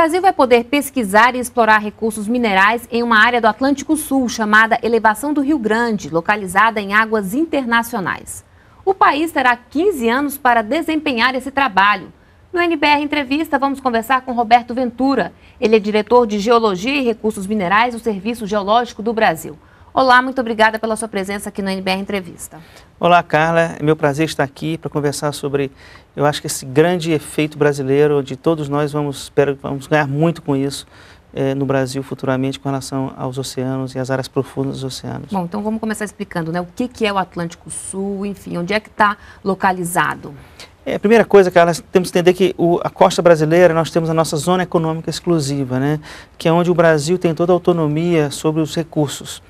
Brasil vai poder pesquisar e explorar recursos minerais em uma área do Atlântico Sul chamada Elevação do Rio Grande, localizada em águas internacionais. O país terá 15 anos para desempenhar esse trabalho. No NBR Entrevista, vamos conversar com Roberto Ventura. Ele é diretor de Geologia e Recursos Minerais do Serviço Geológico do Brasil. Olá, muito obrigada pela sua presença aqui no NBR Entrevista. Olá, Carla. É meu prazer estar aqui para conversar sobre, eu acho que esse grande efeito brasileiro, de todos nós vamos, espero, vamos ganhar muito com isso eh, no Brasil futuramente com relação aos oceanos e às áreas profundas dos oceanos. Bom, então vamos começar explicando, né? O que, que é o Atlântico Sul, enfim, onde é que está localizado? É, a primeira coisa, cara, nós temos que entender que o, a costa brasileira, nós temos a nossa zona econômica exclusiva, né? que é onde o Brasil tem toda a autonomia sobre os recursos.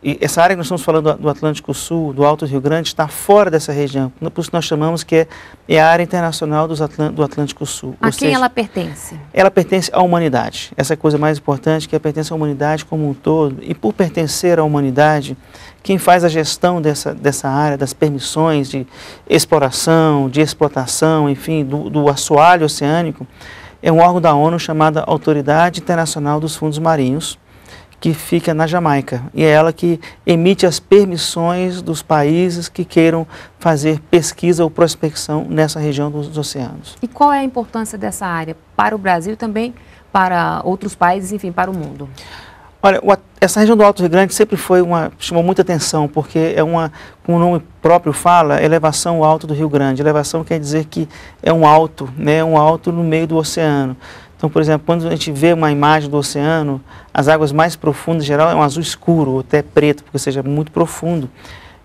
E essa área que nós estamos falando do Atlântico Sul, do Alto Rio Grande, está fora dessa região. Por isso nós chamamos que é, é a área internacional do Atlântico Sul. A Ou quem seja, ela pertence? Ela pertence à humanidade. Essa é a coisa mais importante, que ela pertence à humanidade como um todo. E por pertencer à humanidade, quem faz a gestão dessa, dessa área, das permissões de exploração, de explotação, enfim, do, do assoalho oceânico, é um órgão da ONU chamada Autoridade Internacional dos Fundos Marinhos, que fica na Jamaica. E é ela que emite as permissões dos países que queiram fazer pesquisa ou prospecção nessa região dos oceanos. E qual é a importância dessa área para o Brasil e também para outros países, enfim, para o mundo? Olha, essa região do Alto Rio Grande sempre foi uma chamou muita atenção porque é uma, como o nome próprio fala, elevação alto do Rio Grande. Elevação quer dizer que é um alto, né, um alto no meio do oceano. Então, por exemplo, quando a gente vê uma imagem do oceano, as águas mais profundas, em geral, é um azul escuro, ou até preto, porque seja muito profundo.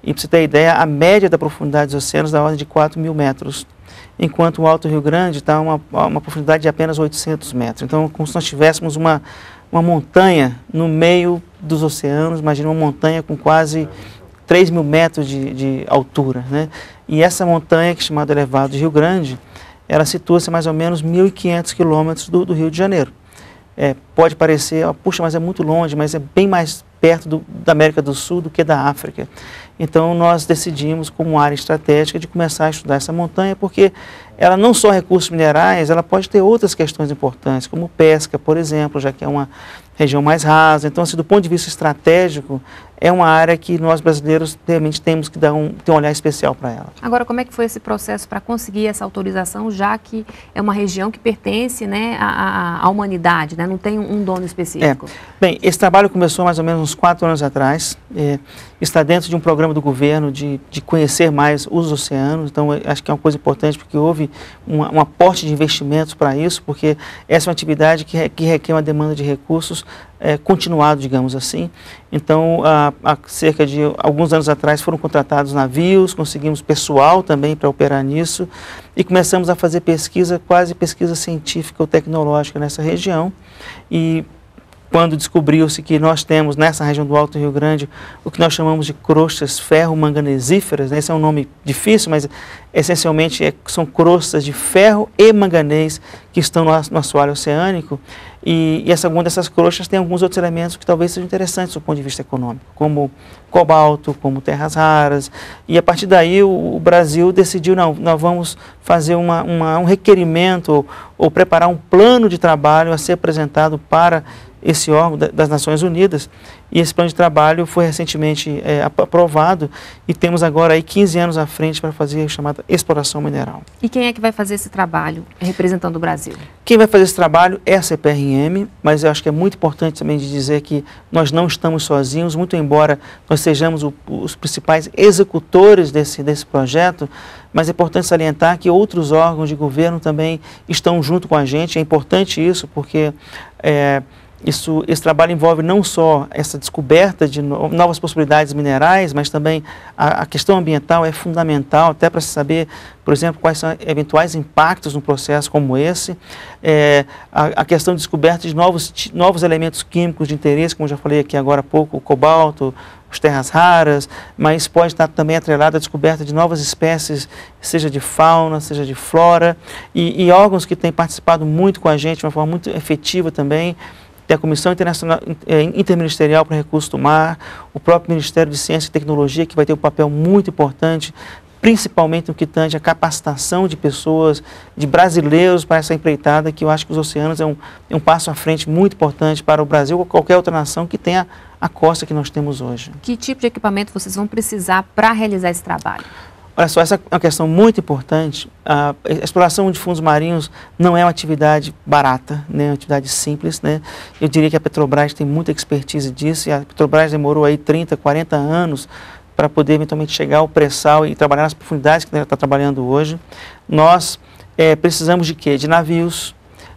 E para você ter ideia, a média da profundidade dos oceanos é da ordem de 4 mil metros, enquanto o Alto Rio Grande está uma, uma profundidade de apenas 800 metros. Então, é como se nós tivéssemos uma, uma montanha no meio dos oceanos, imagina uma montanha com quase 3 mil metros de, de altura. Né? E essa montanha, que é chamada Elevado de Rio Grande, ela situa-se mais ou menos 1.500 quilômetros do, do, Rio de Janeiro. É, pode parecer, puxa, mas é muito longe, mas é bem mais perto do, da América do Sul do que da África. Então nós decidimos como área estratégica de começar a estudar essa montanha, porque ela não só recursos minerais, ela pode ter outras questões importantes, como pesca, por exemplo, já que é uma região mais rasa. Então, assim, do ponto de vista estratégico, é uma área que nós brasileiros realmente temos que dar um, ter um olhar especial para ela. Agora, como é que foi esse processo para conseguir essa autorização, já que é uma região que pertence né, à, à humanidade, né? não tem um dono específico? É. Bem, esse trabalho começou mais ou menos uns quatro anos atrás, é, está dentro de um programa do governo de, de conhecer mais os oceanos, então acho que é uma coisa importante porque houve um, um aporte de investimentos para isso, porque essa é uma atividade que, que requer uma demanda de recursos é, continuado, digamos assim. Então, há, há, cerca de alguns anos atrás foram contratados navios, conseguimos pessoal também para operar nisso e começamos a fazer pesquisa, quase pesquisa científica ou tecnológica nessa região. E quando descobriu-se que nós temos nessa região do Alto Rio Grande o que nós chamamos de crostas ferro-manganesíferas, né? esse é um nome difícil, mas essencialmente é, são crostas de ferro e manganês que estão no, no assoalho oceânico, e, e essa, segunda dessas crochas tem alguns outros elementos que talvez sejam interessantes do ponto de vista econômico, como cobalto, como terras raras. E a partir daí o, o Brasil decidiu, não, nós vamos fazer uma, uma, um requerimento ou, ou preparar um plano de trabalho a ser apresentado para esse órgão das Nações Unidas. E esse plano de trabalho foi recentemente é, aprovado e temos agora aí 15 anos à frente para fazer a chamada exploração mineral. E quem é que vai fazer esse trabalho representando o Brasil? Quem vai fazer esse trabalho é a CPRM, mas eu acho que é muito importante também de dizer que nós não estamos sozinhos, muito embora nós sejamos o, os principais executores desse, desse projeto, mas é importante salientar que outros órgãos de governo também estão junto com a gente. É importante isso porque... É, isso, esse trabalho envolve não só essa descoberta de novas possibilidades minerais, mas também a, a questão ambiental é fundamental, até para se saber, por exemplo, quais são eventuais impactos num processo como esse. É, a, a, questão de descoberta de novos, novos elementos químicos de interesse, como já falei aqui agora há pouco, o cobalto, as terras raras, mas pode estar também atrelada à descoberta de novas espécies, seja de fauna, seja de flora, e, e órgãos que têm participado muito com a gente, de uma forma muito efetiva também, tem a Comissão Internacional, é, Interministerial para Recursos do Mar, o próprio Ministério de Ciência e Tecnologia, que vai ter um papel muito importante, principalmente no que tange a capacitação de pessoas, de brasileiros para essa empreitada, que eu acho que os oceanos é um, é um passo à frente muito importante para o Brasil ou qualquer outra nação que tenha a costa que nós temos hoje. Que tipo de equipamento vocês vão precisar para realizar esse trabalho? Olha só, essa é uma questão muito importante. A exploração de fundos marinhos não é uma atividade barata, né? é uma atividade simples. Né? Eu diria que a Petrobras tem muita expertise disso e a Petrobras demorou aí 30, 40 anos para poder eventualmente chegar ao pré-sal e trabalhar nas profundidades que está trabalhando hoje. Nós é, precisamos de quê? De navios,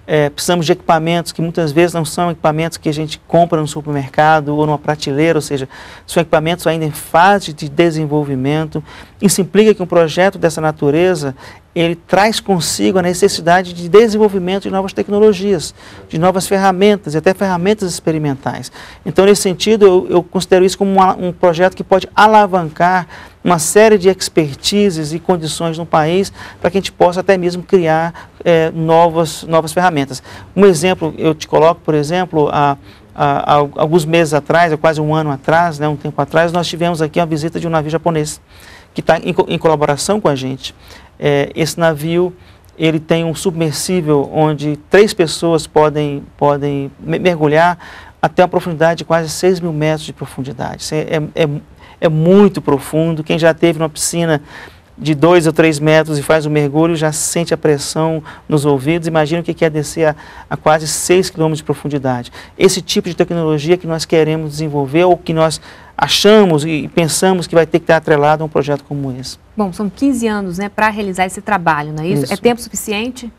é, precisamos de equipamentos que muitas vezes não são equipamentos que a gente compra no supermercado ou numa prateleira, ou seja, são equipamentos ainda em fase de desenvolvimento. Isso implica que um projeto dessa natureza ele traz consigo a necessidade de desenvolvimento de novas tecnologias, de novas ferramentas e até ferramentas experimentais. Então, nesse sentido, eu, eu considero isso como uma, um projeto que pode alavancar uma série de expertises e condições no país para que a gente possa até mesmo criar é, novas, novas ferramentas. Um exemplo, eu te coloco, por exemplo, a, a, a alguns meses atrás, quase um ano atrás, né, um tempo atrás, nós tivemos aqui a visita de um navio japonês que está em, em colaboração com a gente é, esse navio ele tem um submersível onde três pessoas podem, podem mergulhar até uma profundidade de quase 6 mil metros de profundidade. É, é, é, é muito profundo. Quem já teve uma piscina de dois ou três metros e faz o um mergulho, já sente a pressão nos ouvidos. Imagina o que é descer a, a quase 6 quilômetros de profundidade. Esse tipo de tecnologia que nós queremos desenvolver ou que nós achamos e pensamos que vai ter que estar atrelado a um projeto como esse. Bom, são 15 anos né, para realizar esse trabalho, não é isso? isso? É tempo suficiente?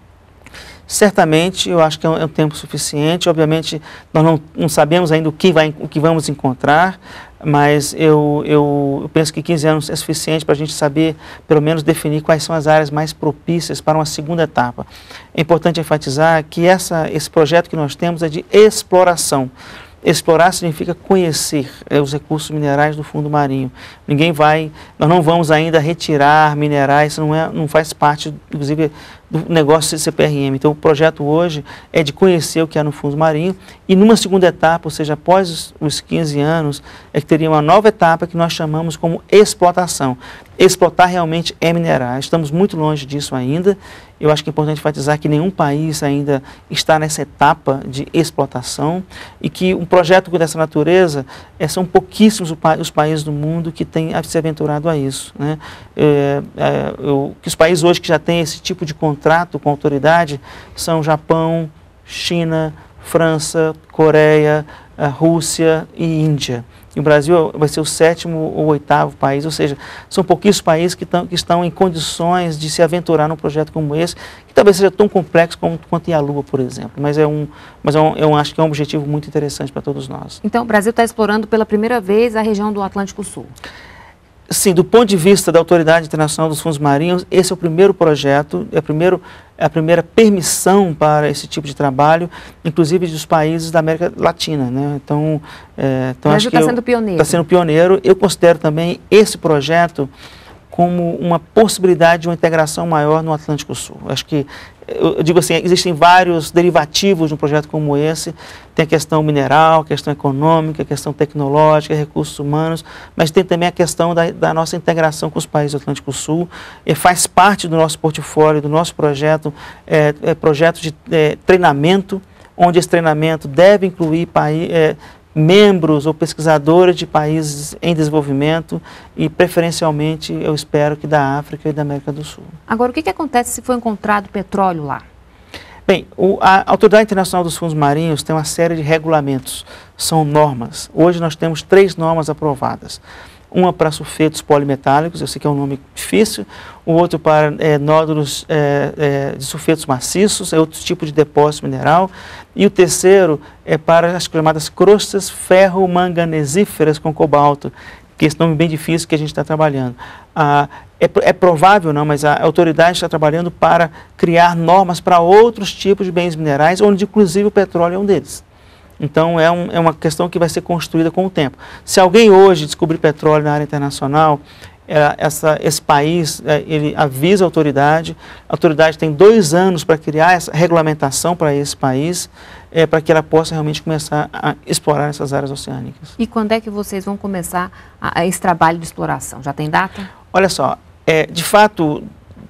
Certamente, eu acho que é um, é um tempo suficiente. Obviamente, nós não, não, sabemos ainda o que, vai, o que vamos encontrar, mas eu, eu, eu penso que 15 anos é suficiente para a gente saber, pelo menos, definir quais são as áreas mais propícias para uma segunda etapa. É importante enfatizar que essa, esse projeto que nós temos é de exploração. Explorar significa conhecer é, os recursos minerais do fundo marinho. Ninguém vai, nós não vamos ainda retirar minerais, isso não, é, não faz parte, inclusive, do negócio de CPRM. Então, o projeto hoje é de conhecer o que é no fundo marinho e, numa segunda etapa, ou seja, após os 15 anos, é que teria uma nova etapa que nós chamamos como explotação. Explotar realmente é minerar. Estamos muito longe disso ainda. Eu acho que é importante enfatizar que nenhum país ainda está nessa etapa de explotação e que um projeto dessa natureza é, são pouquíssimos os países do mundo que têm se aventurado a isso. Né? É, é, eu, que os países hoje que já têm esse tipo de controle contrato com autoridade são Japão, China, França, Coreia, eh, Rússia e Índia. E o Brasil vai ser o sétimo ou oitavo país, ou seja, são pouquíssimos países que, tão, que estão em condições de se aventurar num projeto como esse, que talvez seja tão complexo como, quanto em a Lua, por exemplo. Mas, é um, mas é um, eu acho que é um objetivo muito interessante para todos nós. Então, o Brasil está explorando pela primeira vez a região do Atlântico Sul. Sim, do ponto de vista da Autoridade Internacional dos Fundos Marinhos, esse é o primeiro projeto, é, primeiro, é a primeira permissão para esse tipo de trabalho, inclusive dos países da América Latina. Né? Então, é, então está sendo pioneiro. Está sendo pioneiro. Eu considero também esse projeto como uma possibilidade de uma integração maior no Atlântico Sul. Acho que eu digo assim, existem vários derivativos de um projeto como esse. Tem a questão mineral, a questão econômica, a questão tecnológica, recursos humanos, mas tem também a questão da, da nossa integração com os países do Atlântico Sul. E faz parte do nosso portfólio, do nosso projeto, é, é projeto de é, treinamento, onde esse treinamento deve incluir países. é, membros ou pesquisadores de países em desenvolvimento e, preferencialmente, eu espero que da África e da América do Sul. Agora, o que, que acontece se for encontrado petróleo lá? Bem, o, a Autoridade Internacional dos Fundos Marinhos tem uma série de regulamentos, são normas. Hoje nós temos três normas aprovadas uma é para sulfetos polimetálicos, eu sei que é um nome difícil, o outro para é, nódulos é, é, de sulfetos maciços, é outro tipo de depósito mineral, e o terceiro é para as chamadas crostas ferromanganesíferas com cobalto, que é esse nome bem difícil que a gente está trabalhando. Ah, é, é, provável, não, mas a autoridade está trabalhando para criar normas para outros tipos de bens minerais, onde inclusive o petróleo é um deles. Então é, um, é uma questão que vai ser construída com o tempo. Se alguém hoje descobrir petróleo na área internacional, é, essa, esse país é, ele avisa a autoridade, a autoridade tem dois anos para criar essa regulamentação para esse país, é, para que ela possa realmente começar a explorar essas áreas oceânicas. E quando é que vocês vão começar a, a esse trabalho de exploração? Já tem data? Olha só, é, de fato,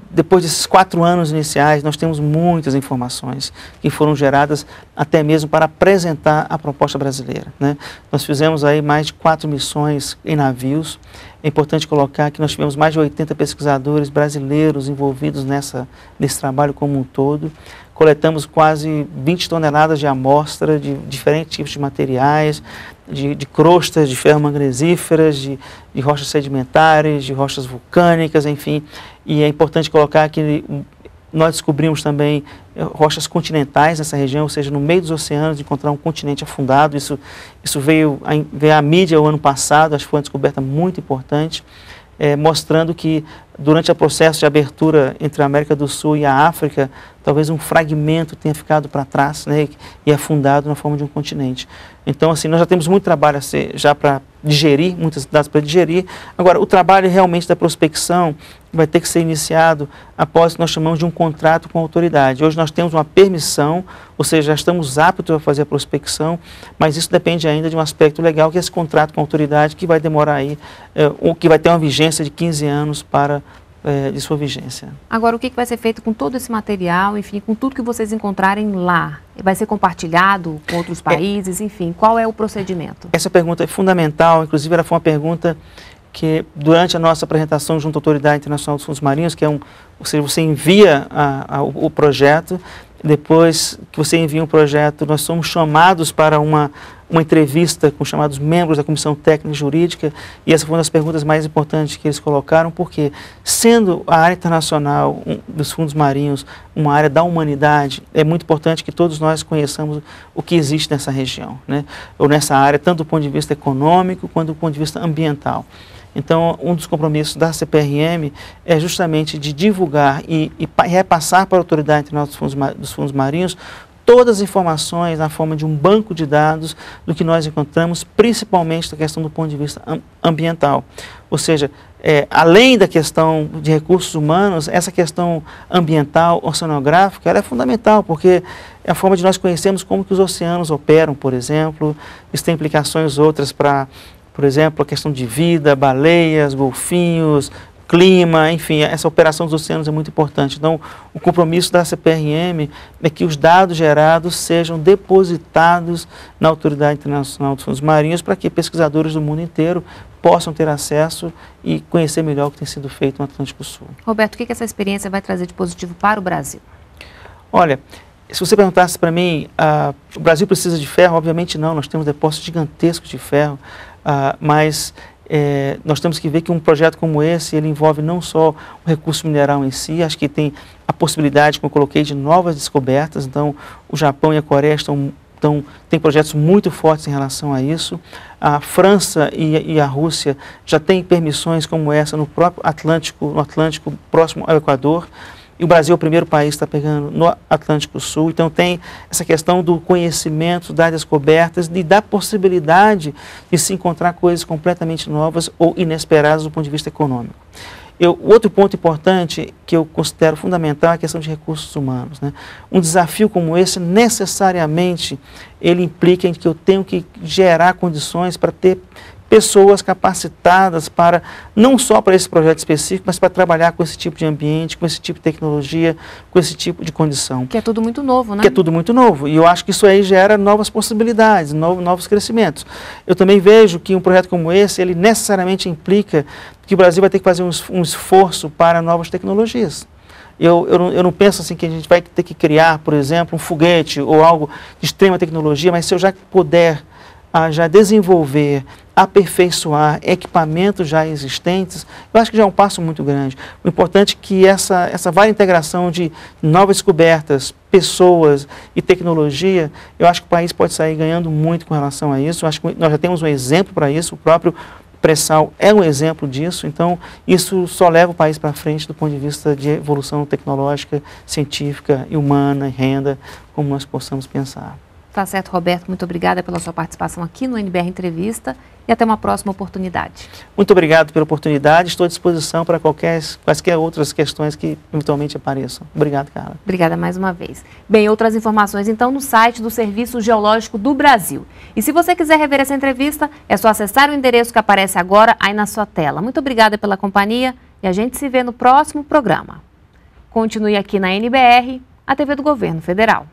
depois desses quatro anos iniciais, nós temos muitas informações que foram geradas até mesmo para apresentar a proposta brasileira. Né? Nós fizemos aí mais de quatro missões em navios. É importante colocar que nós tivemos mais de 80 pesquisadores brasileiros envolvidos nessa, nesse trabalho como um todo. Coletamos quase 20 toneladas de amostra de diferentes tipos de materiais de, de crostas, de ferro magnesíferas, de, de, rochas sedimentares, de rochas vulcânicas, enfim. E é importante colocar que nós descobrimos também eh, rochas continentais nessa região, ou seja, no meio dos oceanos, encontrar um continente afundado. Isso, isso veio, a, veio à mídia o ano passado, acho que foi uma descoberta muito importante, é, mostrando que durante o processo de abertura entre a América do Sul e a África, talvez um fragmento tenha ficado para trás né, e afundado na forma de um continente. Então, assim, nós já temos muito trabalho a ser, já para digerir, muitas cidades para digerir. Agora, o trabalho realmente da prospecção vai ter que ser iniciado após o que nós chamamos de um contrato com a autoridade. Hoje nós temos uma permissão, ou seja, já estamos aptos a fazer a prospecção, mas isso depende ainda de um aspecto legal, que é esse contrato com a autoridade, que vai demorar aí, eh, ou que vai ter uma vigência de 15 anos para é, de sua vigência. Agora, o que vai ser feito com todo esse material, enfim, com tudo que vocês encontrarem lá? Vai ser compartilhado com outros é. países, é, enfim, qual é o procedimento? Essa pergunta é fundamental, inclusive ela foi uma pergunta que durante a nossa apresentação junto à Autoridade Internacional dos Fundos Marinhos, que é um, ou seja, você envia a, a, o projeto, depois que você envia um projeto, nós somos chamados para uma uma entrevista com os chamados membros da Comissão Técnica e Jurídica, e essa foi uma das perguntas mais importantes que eles colocaram, porque, sendo a área internacional um, dos fundos marinhos uma área da humanidade, é muito importante que todos nós conheçamos o que existe nessa região, né? ou nessa área, tanto do ponto de vista econômico quanto do ponto de vista ambiental. Então, um dos compromissos da CPRM é justamente de divulgar e, e repassar para a autoridade internacional dos fundos, dos fundos marinhos todas as informações na forma de um banco de dados do que nós encontramos, principalmente da questão do ponto de vista ambiental. Ou seja, é, além da questão de recursos humanos, essa questão ambiental, oceanográfica, ela é fundamental, porque é a forma de nós conhecermos como que os oceanos operam, por exemplo, isso tem implicações outras para por exemplo, a questão de vida, baleias, golfinhos, clima, enfim, essa operação dos oceanos é muito importante. Então, o compromisso da CPRM é que os dados gerados sejam depositados na Autoridade Internacional dos Fundos Marinhos para que pesquisadores do mundo inteiro possam ter acesso e conhecer melhor o que tem sido feito no Atlântico Sul. Roberto, o que, essa experiência vai trazer de positivo para o Brasil? Olha, se você perguntasse para mim, ah, o Brasil precisa de ferro? Obviamente não, nós temos depósitos gigantescos de ferro, ah, mas é, nós temos que ver que um projeto como esse, ele envolve não só o recurso mineral em si, acho que tem a possibilidade, como eu coloquei, de novas descobertas. Então, o Japão e a Coreia estão, estão têm projetos muito fortes em relação a isso. A França e, e a Rússia já têm permissões como essa no próprio Atlântico, no Atlântico próximo ao Equador. E o Brasil é o primeiro país que está pegando no Atlântico Sul. Então tem essa questão do conhecimento, das descobertas e da possibilidade de se encontrar coisas completamente novas ou inesperadas do ponto de vista econômico. Eu, outro ponto importante que eu considero fundamental é a questão de recursos humanos. Né? Um desafio como esse, necessariamente, ele implica em que eu tenho que gerar condições para ter pessoas capacitadas para, não só para esse projeto específico, mas para trabalhar com esse tipo de ambiente, com esse tipo de tecnologia, com esse tipo de condição. Que é tudo muito novo, né? Que é tudo muito novo. E eu acho que isso aí gera novas possibilidades, novos, novos crescimentos. Eu também vejo que um projeto como esse, ele necessariamente implica que o Brasil vai ter que fazer um esforço para novas tecnologias. Eu, eu, eu, não penso assim que a gente vai ter que criar, por exemplo, um foguete ou algo de extrema tecnologia, mas se eu já puder a já desenvolver, aperfeiçoar equipamentos já existentes, eu acho que já é um passo muito grande. O importante é que essa, essa vara integração de novas descobertas, pessoas e tecnologia, eu acho que o país pode sair ganhando muito com relação a isso. Eu acho que nós já temos um exemplo para isso, o próprio pré-sal é um exemplo disso, então isso só leva o país para frente do ponto de vista de evolução tecnológica, científica e humana, renda, como nós possamos pensar. Tá certo, Roberto. Muito obrigada pela sua participação aqui no NBR Entrevista e até uma próxima oportunidade. Muito obrigado pela oportunidade. Estou à disposição para qualquer, quaisquer outras questões que eventualmente apareçam. Obrigado, Carla. Obrigada mais uma vez. Bem, outras informações então no site do Serviço Geológico do Brasil. E se você quiser rever essa entrevista, é só acessar o endereço que aparece agora aí na sua tela. Muito obrigada pela companhia e a gente se vê no próximo programa. Continue aqui na NBR, a TV do Governo Federal.